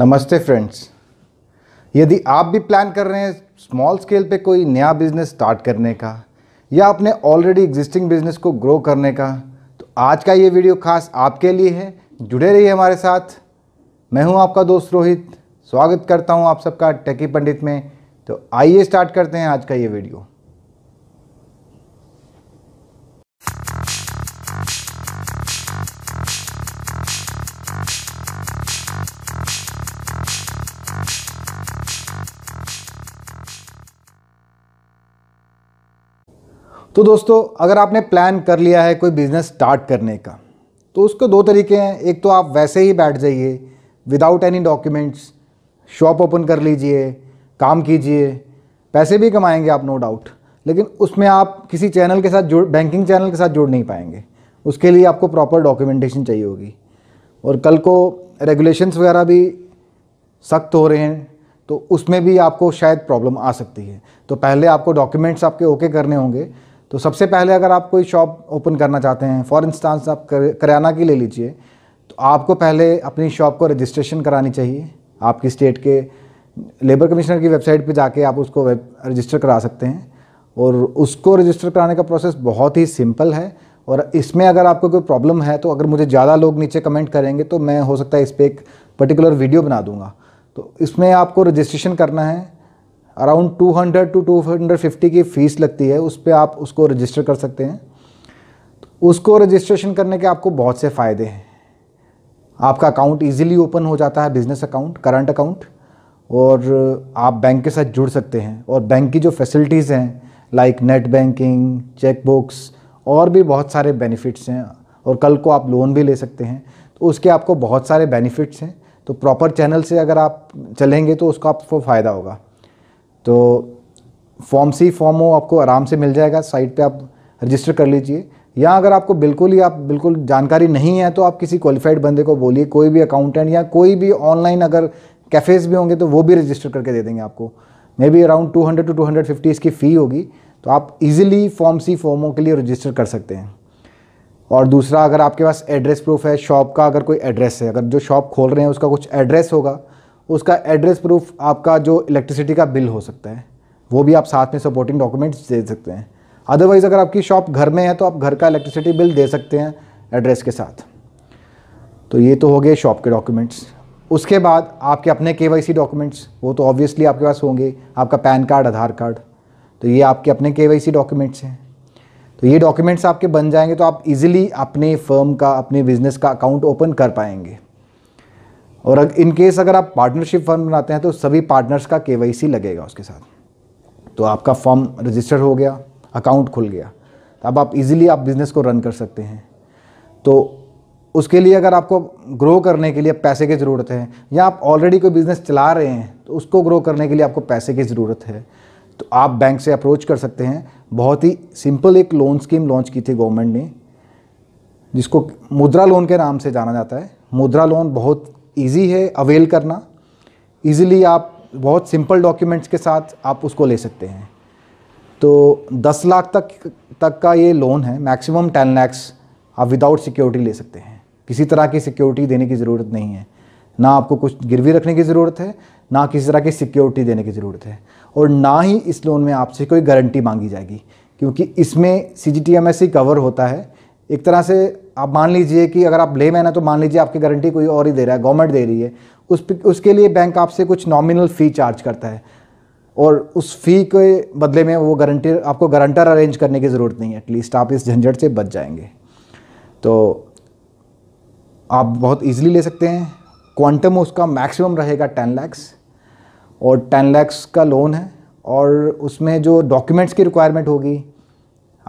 नमस्ते फ्रेंड्स यदि आप भी प्लान कर रहे हैं स्मॉल स्केल पे कोई नया बिजनेस स्टार्ट करने का या अपने ऑलरेडी एग्जिस्टिंग बिजनेस को ग्रो करने का तो आज का ये वीडियो खास आपके लिए है जुड़े रहिए हमारे साथ मैं हूं आपका दोस्त रोहित स्वागत करता हूं आप सबका टेकी पंडित में तो आइए स्टार्ट करते हैं आज का ये वीडियो तो दोस्तों अगर आपने प्लान कर लिया है कोई बिज़नेस स्टार्ट करने का तो उसके दो तरीके हैं एक तो आप वैसे ही बैठ जाइए without any documents shop open कर लीजिए काम कीजिए पैसे भी कमाएंगे आप नो डाउट लेकिन उसमें आप किसी चैनल के साथ जुड़ बैंकिंग चैनल के साथ जुड़ नहीं पाएंगे उसके लिए आपको प्रॉपर डॉक्यूमेंटेशन चाहिए होगी और कल को रेगुलेशंस वगैरह भी सख्त हो रहे हैं तो उसमें भी आपको शायद प्रॉब्लम आ सकती है तो पहले आपको डॉक्यूमेंट्स आपके ओके करने होंगे तो सबसे पहले अगर आप कोई शॉप ओपन करना चाहते हैं फॉर इंस्टांस आप करियाना की ले लीजिए तो आपको पहले अपनी शॉप को रजिस्ट्रेशन करानी चाहिए आपकी स्टेट के लेबर कमिश्नर की वेबसाइट पे जाके आप उसको रजिस्टर करा सकते हैं और उसको रजिस्टर कराने का प्रोसेस बहुत ही सिंपल है और इसमें अगर आपको कोई प्रॉब्लम है तो अगर मुझे ज़्यादा लोग नीचे कमेंट करेंगे तो मैं हो सकता है इस पर एक पर्टिकुलर वीडियो बना दूंगा तो इसमें आपको रजिस्ट्रेशन करना है अराउंड 200 टू 250 की फ़ीस लगती है उस पर आप उसको रजिस्टर कर सकते हैं उसको रजिस्ट्रेशन करने के आपको बहुत से फ़ायदे हैं आपका अकाउंट इजीली ओपन हो जाता है बिज़नेस अकाउंट करंट अकाउंट और आप बैंक के साथ जुड़ सकते हैं और बैंक की जो फैसिलिटीज़ हैं like net banking cheque books और भी बहुत सारे बेनिफिट्स हैं और कल को आप लोन भी ले सकते हैं तो उसके आपको बहुत सारे बेनिफिट्स हैं तो प्रॉपर चैनल से अगर आप चलेंगे तो उसका आपको फ़ायदा होगा तो फॉर्म सी फॉर्म हो आपको आराम से मिल जाएगा साइट पे आप रजिस्टर कर लीजिए या अगर आपको बिल्कुल ही आप बिल्कुल जानकारी नहीं है तो आप किसी क्वालिफाइड बंदे को बोलिए कोई भी अकाउंटेंट या कोई भी ऑनलाइन अगर कैफ़ेज़ भी होंगे तो वो भी रजिस्टर करके दे देंगे आपको maybe around hundred to fifty इसकी फ़ी होगी तो आप इजीली फॉर्म सी फॉर्मों के लिए रजिस्टर कर सकते हैं और दूसरा अगर आपके पास एड्रेस प्रूफ है शॉप का अगर कोई एड्रेस है अगर जो शॉप खोल रहे हैं उसका कुछ एड्रेस होगा उसका एड्रेस प्रूफ आपका जो इलेक्ट्रिसिटी का बिल हो सकता है वो भी आप साथ में सपोर्टिंग डॉक्यूमेंट्स दे सकते हैं अदरवाइज़ अगर आपकी शॉप घर में है तो आप घर का इलेक्ट्रिसिटी बिल दे सकते हैं एड्रेस के साथ तो ये तो हो गए शॉप के डॉक्यूमेंट्स उसके बाद आपके अपने के डॉक्यूमेंट्स वो तो ऑब्वियसली आपके पास होंगे आपका पैन कार्ड आधार कार्ड तो ये आपके अपने के डॉक्यूमेंट्स हैं तो ये डॉक्यूमेंट्स आपके बन जाएंगे तो आप इजीली अपने फर्म का अपने बिजनेस का अकाउंट ओपन कर पाएंगे और अग, इन केस अगर आप पार्टनरशिप फर्म बनाते हैं तो सभी पार्टनर्स का के लगेगा उसके साथ तो आपका फॉर्म रजिस्टर हो गया अकाउंट खुल गया तो अब आप इजीली आप बिज़नेस को रन कर सकते हैं तो उसके लिए अगर आपको ग्रो करने के लिए पैसे की ज़रूरत है या आप ऑलरेडी कोई बिज़नेस चला रहे हैं तो उसको ग्रो करने के लिए आपको पैसे की ज़रूरत है तो आप बैंक से अप्रोच कर सकते हैं बहुत ही सिंपल एक लोन स्कीम लॉन्च की थी गवर्नमेंट ने जिसको मुद्रा लोन के नाम से जाना जाता है मुद्रा लोन बहुत ईजी है अवेल करना ईजिली आप बहुत सिंपल डॉक्यूमेंट्स के साथ आप उसको ले सकते हैं तो 10 लाख तक तक का ये लोन है मैक्सिमम 10 लैक्स आप विदाउट सिक्योरिटी ले सकते हैं किसी तरह की सिक्योरिटी देने की ज़रूरत नहीं है ना आपको कुछ गिरवी रखने की ज़रूरत है ना किसी तरह की सिक्योरिटी देने की ज़रूरत है और ना ही इस लोन में आपसे कोई गारंटी मांगी जाएगी क्योंकि इसमें सी जी कवर होता है एक तरह से आप मान लीजिए कि अगर आप ले मैन है तो मान लीजिए आपकी गारंटी कोई और ही दे रहा है गवर्नमेंट दे रही है उस उसके लिए बैंक आपसे कुछ नॉमिनल फ़ी चार्ज करता है और उस फ़ी के बदले में वो गारंटी आपको गारंटर अरेंज करने की ज़रूरत नहीं है एटलीस्ट आप इस झंझट से बच जाएंगे तो आप बहुत ईजिली ले सकते हैं क्वांटम उसका मैक्सिमम रहेगा टेन लैक्स और टेन लैक्स का लोन है और उसमें जो डॉक्यूमेंट्स की रिक्वायरमेंट होगी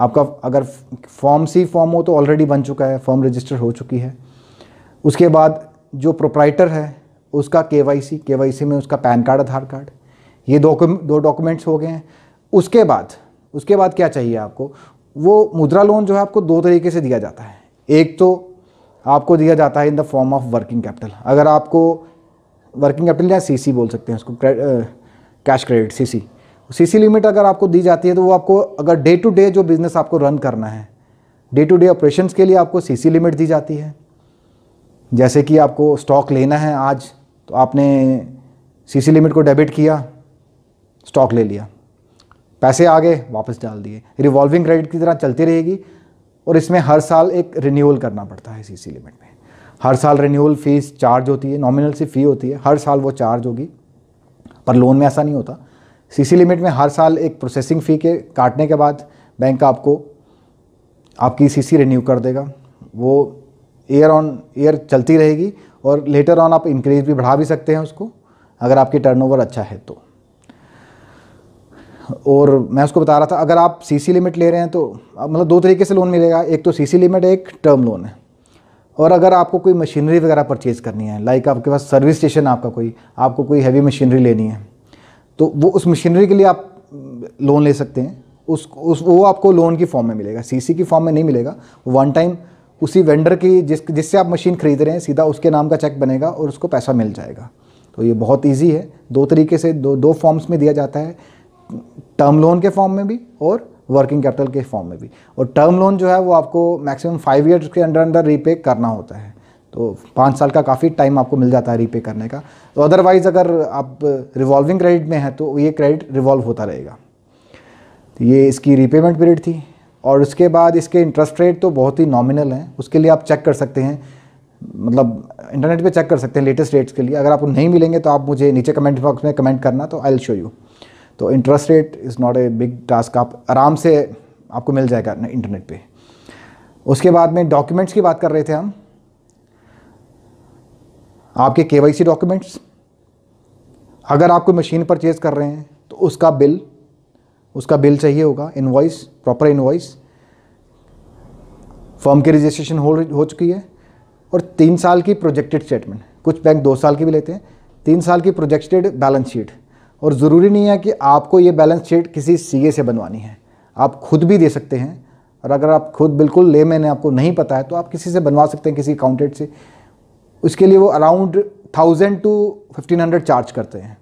आपका अगर फॉर्म सी फॉर्म हो तो ऑलरेडी बन चुका है फॉर्म रजिस्टर हो चुकी है उसके बाद जो प्रोप्राइटर है उसका के वाई सी के वाई सी में उसका पैन कार्ड आधार कार्ड ये दो दो डॉक्यूमेंट्स हो गए हैं उसके बाद उसके बाद क्या चाहिए आपको वो मुद्रा लोन जो है आपको दो तरीके से दिया जाता है एक तो आपको दिया जाता है in the form of working capital अगर आपको वर्किंग कैपिटल या सीसी बोल सकते हैं उसको cash credit CC CC limit अगर आपको दी जाती है तो वो आपको अगर डे टू डे जो बिज़नेस आपको रन करना है डे टू डे ऑपरेशन के लिए आपको सीसी लिमिट दी जाती है जैसे कि आपको स्टॉक लेना है आज तो आपने सीसी लिमिट को डेबिट किया स्टॉक ले लिया पैसे आ गए वापस डाल दिए रिवॉल्विंग क्रेडिट की तरह चलती रहेगी और इसमें हर साल एक रिन्यूअल करना पड़ता है सीसी लिमिट में हर साल रिन्यूअल फीस चार्ज होती है नॉमिनल सी फ़ी होती है हर साल वो चार्ज होगी पर लोन में ऐसा नहीं होता सीसी लिमिट में हर साल एक प्रोसेसिंग फ़ी के काटने के बाद बैंक आपको आपकी सीसी रिन्यू कर देगा वो ईयर ऑन ईयर चलती रहेगी और लेटर ऑन आप इंक्रीज भी बढ़ा भी सकते हैं उसको अगर आपकी टर्नओवर अच्छा है तो और मैं उसको बता रहा था अगर आप सीसी लिमिट ले रहे हैं तो मतलब दो तरीके से लोन मिलेगा एक तो सीसी लिमिट एक टर्म लोन है और अगर आपको कोई मशीनरी वगैरह परचेज़ करनी है लाइक आपके पास सर्विस स्टेशन आपका कोई आपको कोई हैवी मशीनरी लेनी है तो वो उस मशीनरी के लिए आप लोन mm, ले सकते हैं उस उस वो आपको लोन की फॉर्म में मिलेगा सीसी की फॉर्म में नहीं मिलेगा वन टाइम उसी वेंडर की जिस जिससे आप मशीन खरीद रहे हैं सीधा उसके नाम का चेक बनेगा और उसको पैसा मिल जाएगा तो ये बहुत ईजी है दो तरीके से दो दो फॉर्म्स में दिया जाता है टर्म लोन के फॉर्म में भी और वर्किंग कैपिटल के फॉर्म में भी और टर्म लोन जो है वो आपको मैक्सिमम फाइव ईयर्स के अंडर अंडर रीपे करना होता है तो पाँच साल का काफ़ी टाइम आपको मिल जाता है रीपे करने का तो अदरवाइज़ अगर आप रिवॉल्विंग क्रेडिट में हैं तो ये क्रेडिट रिवॉल्व होता रहेगा तो ये इसकी रीपेमेंट पीरियड थी और उसके बाद इसके इंटरेस्ट रेट तो बहुत ही नॉमिनल हैं उसके लिए आप चेक कर सकते हैं मतलब इंटरनेट पे चेक कर सकते हैं लेटेस्ट रेट्स के लिए अगर आपको नहीं मिलेंगे तो आप मुझे नीचे कमेंट बॉक्स में कमेंट करना तो आई एल शो यू तो interest rate is not a big task आप आराम से आपको मिल जाएगा इंटरनेट पे उसके बाद में डॉक्यूमेंट्स की बात कर रहे थे हम आपके के डॉक्यूमेंट्स अगर आप कोई मशीन परचेज़ कर रहे हैं तो उसका बिल उसका बिल चाहिए होगा इन्वॉइस प्रॉपर इन्वॉइस फर्म की रजिस्ट्रेशन हो हो चुकी है और तीन साल की प्रोजेक्टेड स्टेटमेंट कुछ बैंक दो साल की भी लेते हैं तीन साल की प्रोजेक्टेड बैलेंस शीट और ज़रूरी नहीं है कि आपको ये बैलेंस शीट किसी ए से बनवानी है आप खुद भी दे सकते हैं और अगर आप खुद बिल्कुल ले मैंने आपको नहीं पता है तो आप किसी से बनवा सकते हैं किसी अकाउंटेंट से उसके लिए वो around thousand to fifteen hundred charge करते हैं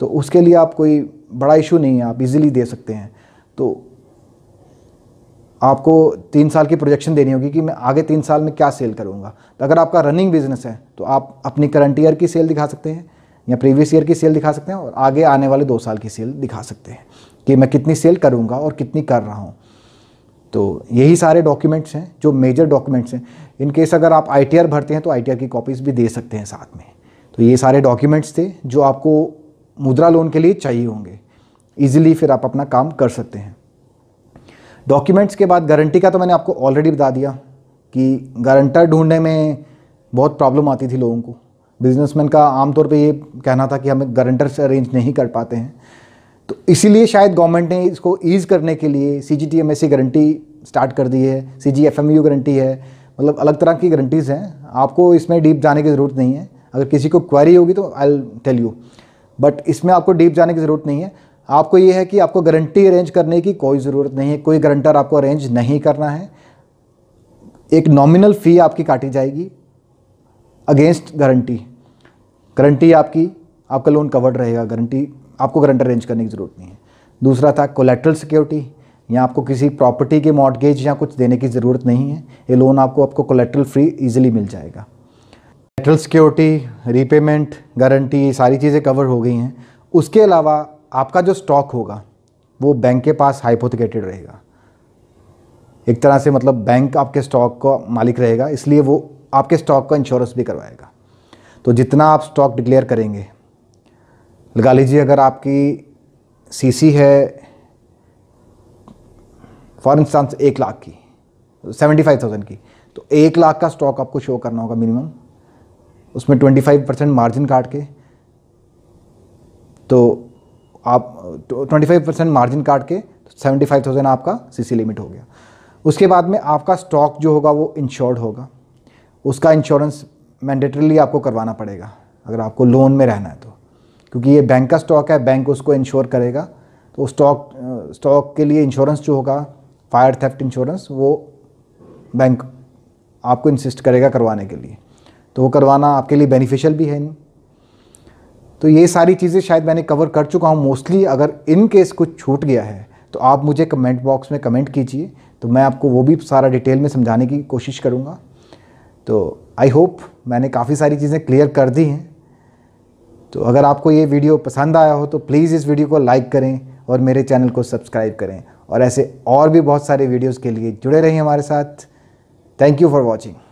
तो उसके लिए आप कोई बड़ा इशू नहीं है आप इजीली दे सकते हैं तो आपको तीन साल की प्रोजेक्शन देनी होगी कि मैं आगे तीन साल में क्या सेल करूँगा तो अगर आपका रनिंग बिजनेस है तो आप अपनी करंट ईयर की सेल दिखा सकते हैं या प्रीवियस ईयर की सेल दिखा सकते हैं और आगे आने वाले दो साल की सेल दिखा सकते हैं कि मैं कितनी सेल करूँगा और कितनी कर रहा हूँ तो यही सारे डॉक्यूमेंट्स हैं जो मेजर डॉक्यूमेंट्स हैं इन केस अगर आप आई भरते हैं तो आई की कॉपीज़ भी दे सकते हैं साथ में तो ये सारे डॉक्यूमेंट्स थे जो आपको मुद्रा लोन के लिए चाहिए होंगे ईजिली फिर आप अपना काम कर सकते हैं डॉक्यूमेंट्स के बाद गारंटी का तो मैंने आपको ऑलरेडी बता दिया कि गारंटर ढूंढने में बहुत प्रॉब्लम आती थी लोगों को बिजनेसमैन का आमतौर पे ये कहना था कि हम गारंटर से अरेंज नहीं कर पाते हैं तो इसीलिए शायद गवर्नमेंट ने इसको ईज करने के लिए C G T M S C guarantee start कर दी है C G F M U guarantee है मतलब अलग तरह की गारंटीज़ हैं आपको इसमें डीप जाने की ज़रूरत नहीं है अगर किसी को क्वारी होगी तो आई टेल यू बट इसमें आपको डीप जाने की ज़रूरत नहीं है आपको ये है कि आपको गारंटी अरेंज करने की कोई ज़रूरत नहीं है कोई गारंटर आपको अरेंज नहीं करना है एक नॉमिनल फ़ी आपकी काटी जाएगी अगेंस्ट गारंटी गारंटी आपकी आपका लोन कवर्ड रहेगा गारंटी आपको करंट अरेंज करने की ज़रूरत नहीं है दूसरा था कोलेट्रल सिक्योरिटी या आपको किसी प्रॉपर्टी के मॉडगेज या कुछ देने की ज़रूरत नहीं है ये लोन आपको आपको कोलेट्रल फ्री इजीली मिल जाएगा कोलेट्रल सिक्योरिटी रीपेमेंट गारंटी ये सारी चीज़ें कवर हो गई हैं उसके अलावा आपका जो स्टॉक होगा वो बैंक के पास हाइपोथिकेटेड रहेगा एक तरह से मतलब बैंक आपके स्टॉक का मालिक रहेगा इसलिए वो आपके स्टॉक का इंश्योरेंस भी करवाएगा तो जितना आप स्टॉक डिक्लेयर करेंगे लगा लीजिए अगर आपकी सीसी है फॉर इंस्टांस एक लाख की सेवेंटी फाइव थाउजेंड की तो एक लाख का स्टॉक आपको शो करना होगा मिनिमम उसमें ट्वेंटी फाइव परसेंट मार्जिन काट के तो आप ट्वेंटी फाइव परसेंट मार्जिन काट के सेवेंटी फाइव थाउजेंड आपका सीसी लिमिट हो गया उसके बाद में आपका स्टॉक जो होगा वो इंश्योर्ड होगा उसका इंश्योरेंस मैंडेटरीली आपको करवाना पड़ेगा अगर आपको लोन में रहना है तो क्योंकि ये बैंक का स्टॉक है बैंक उसको इंश्योर करेगा तो स्टॉक स्टॉक के लिए इंश्योरेंस जो होगा फायर थेफ्ट इंश्योरेंस वो बैंक आपको इंसिस्ट करेगा करवाने के लिए तो वो करवाना आपके लिए बेनिफिशियल भी है तो ये सारी चीज़ें शायद मैंने कवर कर चुका हूँ मोस्टली अगर इन केस कुछ छूट गया है तो आप मुझे कमेंट बॉक्स में कमेंट कीजिए तो मैं आपको वो भी सारा डिटेल में समझाने की कोशिश करूँगा तो आई होप मैंने काफ़ी सारी चीज़ें क्लियर कर दी हैं तो अगर आपको ये वीडियो पसंद आया हो तो प्लीज़ इस वीडियो को लाइक करें और मेरे चैनल को सब्सक्राइब करें और ऐसे और भी बहुत सारे वीडियोज़ के लिए जुड़े रहें हमारे साथ थैंक यू फॉर वॉचिंग